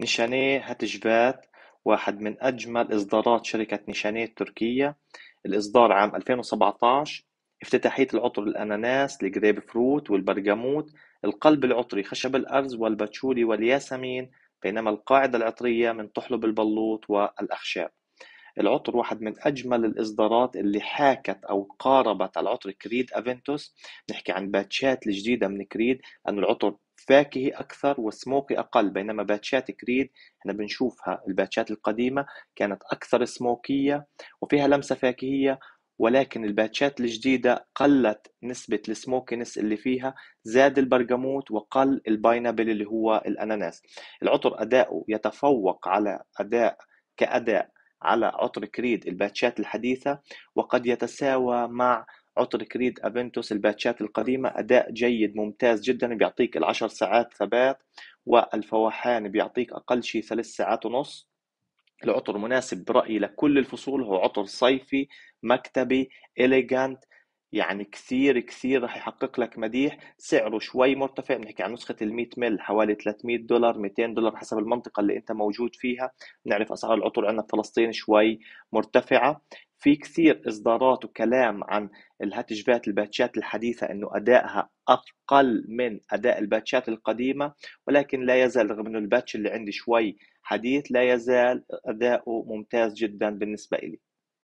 نيشانيه هتجبات واحد من أجمل إصدارات شركة نيشانيه التركية الإصدار عام 2017 افتتاحية العطر الأناناس الجريب فروت والبرجموت القلب العطري خشب الأرز والباتشولي والياسمين بينما القاعدة العطرية من طحلب البلوط والأخشاب العطر واحد من أجمل الإصدارات اللي حاكت أو قاربت العطر كريد أفنتوس نحكي عن باتشات الجديدة من كريد لأنه العطر فاكهي أكثر وسموكي أقل بينما باتشات كريد احنا بنشوفها الباتشات القديمة كانت أكثر سموكية وفيها لمسة فاكهية ولكن الباتشات الجديدة قلت نسبة السموكينس اللي فيها زاد البرجموت وقل الباينابل اللي هو الأناناس العطر أداؤه يتفوق على أداء كأداء على عطر كريد الباتشات الحديثة وقد يتساوى مع عطر كريد أفنتوس الباتشات القديمة أداء جيد ممتاز جدا بيعطيك العشر ساعات ثبات والفواحان بيعطيك أقل شيء ثلاث ساعات ونص العطر مناسب برأيي لكل الفصول هو عطر صيفي مكتبي إليجانت يعني كثير كثير رح يحقق لك مديح سعره شوي مرتفع بنحكي عن نسخة ال 100 مل حوالي 300 دولار 200 دولار حسب المنطقة اللي أنت موجود فيها بنعرف أسعار العطور عندنا فلسطين شوي مرتفعة في كثير إصدارات وكلام عن الهاتجبات الباتشات الحديثة أنه أدائها أقل من أداء الباتشات القديمة ولكن لا يزال رغم أنه الباتش اللي عندي شوي حديث لا يزال أداؤه ممتاز جدا بالنسبة إلي